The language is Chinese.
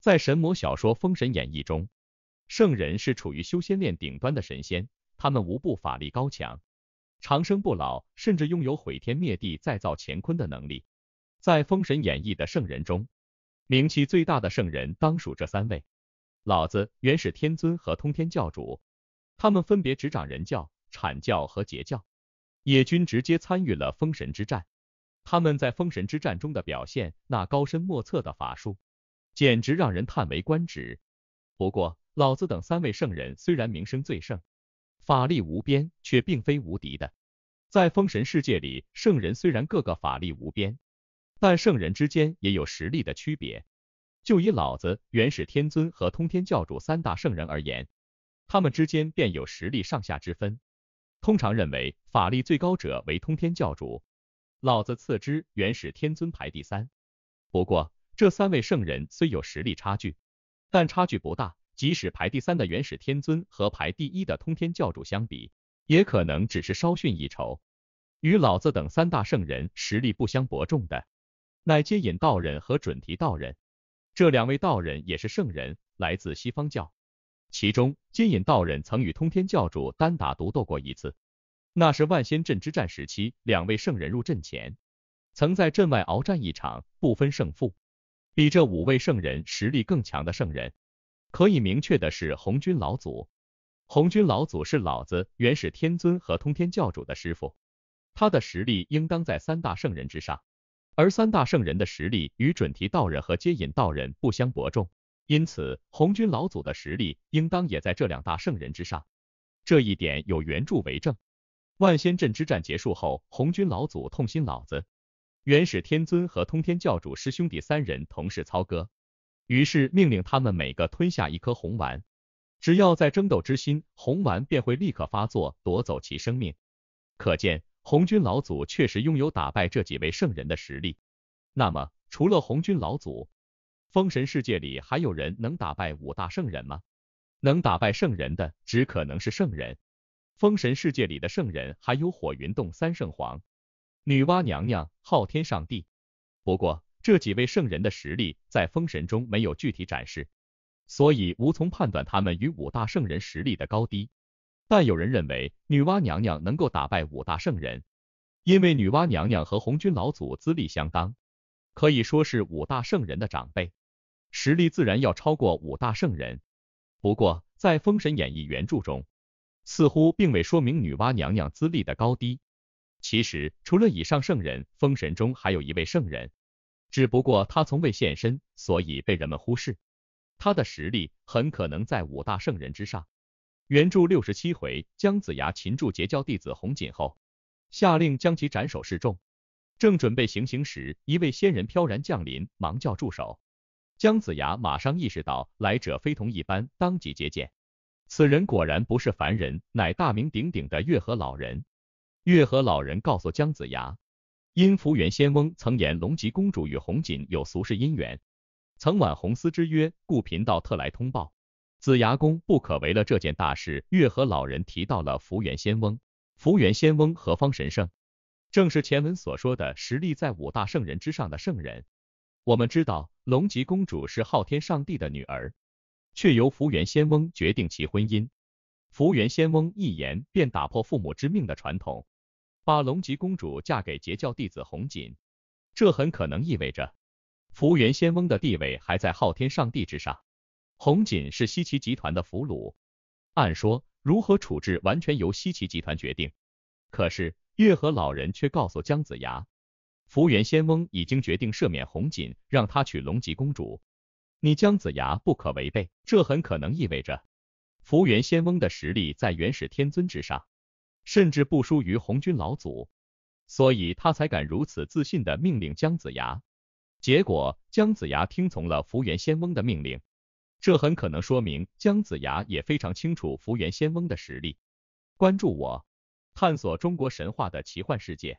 在神魔小说《封神演义》中，圣人是处于修仙链顶端的神仙，他们无不法力高强，长生不老，甚至拥有毁天灭地、再造乾坤的能力。在《封神演义》的圣人中，名气最大的圣人当属这三位：老子、元始天尊和通天教主。他们分别执掌人教、阐教和截教，也均直接参与了封神之战。他们在封神之战中的表现，那高深莫测的法术。简直让人叹为观止。不过，老子等三位圣人虽然名声最盛，法力无边，却并非无敌的。在封神世界里，圣人虽然个个法力无边，但圣人之间也有实力的区别。就以老子、元始天尊和通天教主三大圣人而言，他们之间便有实力上下之分。通常认为，法力最高者为通天教主，老子次之，元始天尊排第三。不过，这三位圣人虽有实力差距，但差距不大。即使排第三的元始天尊和排第一的通天教主相比，也可能只是稍逊一筹，与老子等三大圣人实力不相伯仲的，乃接引道人和准提道人。这两位道人也是圣人，来自西方教。其中，接引道人曾与通天教主单打独斗过一次，那是万仙阵之战时期，两位圣人入阵前，曾在阵外鏖战一场，不分胜负。比这五位圣人实力更强的圣人，可以明确的是红军老祖。红军老祖是老子、元始天尊和通天教主的师傅，他的实力应当在三大圣人之上。而三大圣人的实力与准提道人和接引道人不相伯仲，因此红军老祖的实力应当也在这两大圣人之上。这一点有原著为证。万仙阵之战结束后，红军老祖痛心老子。元始天尊和通天教主师兄弟三人同时操戈，于是命令他们每个吞下一颗红丸，只要在争斗之心，红丸便会立刻发作，夺走其生命。可见，红军老祖确实拥有打败这几位圣人的实力。那么，除了红军老祖，封神世界里还有人能打败五大圣人吗？能打败圣人的，只可能是圣人。封神世界里的圣人，还有火云洞三圣皇。女娲娘娘、昊天上帝，不过这几位圣人的实力在封神中没有具体展示，所以无从判断他们与五大圣人实力的高低。但有人认为女娲娘娘能够打败五大圣人，因为女娲娘娘和红军老祖资历相当，可以说是五大圣人的长辈，实力自然要超过五大圣人。不过在《封神演义》原著中，似乎并未说明女娲娘娘资历的高低。其实，除了以上圣人，封神中还有一位圣人，只不过他从未现身，所以被人们忽视。他的实力很可能在五大圣人之上。原著六十七回，姜子牙擒住截教弟子红锦后，下令将其斩首示众。正准备行刑时，一位仙人飘然降临，忙叫住手。姜子牙马上意识到来者非同一般，当即接见。此人果然不是凡人，乃大名鼎鼎的月河老人。月河老人告诉姜子牙，因福元仙翁曾言龙吉公主与红锦有俗世姻缘，曾晚红丝之约，故贫道特来通报。子牙公不可违了这件大事。月河老人提到了福元仙翁，福元仙翁何方神圣？正是前文所说的实力在五大圣人之上的圣人。我们知道龙吉公主是昊天上帝的女儿，却由福元仙翁决定其婚姻。福元仙翁一言便打破父母之命的传统。把龙吉公主嫁给截教弟子红锦，这很可能意味着福元仙翁的地位还在昊天上帝之上。红锦是西岐集团的俘虏，按说如何处置完全由西岐集团决定。可是月河老人却告诉姜子牙，福元仙翁已经决定赦免红锦，让他娶龙吉公主，你姜子牙不可违背。这很可能意味着福元仙翁的实力在元始天尊之上。甚至不输于红军老祖，所以他才敢如此自信的命令姜子牙。结果姜子牙听从了福元仙翁的命令，这很可能说明姜子牙也非常清楚福元仙翁的实力。关注我，探索中国神话的奇幻世界。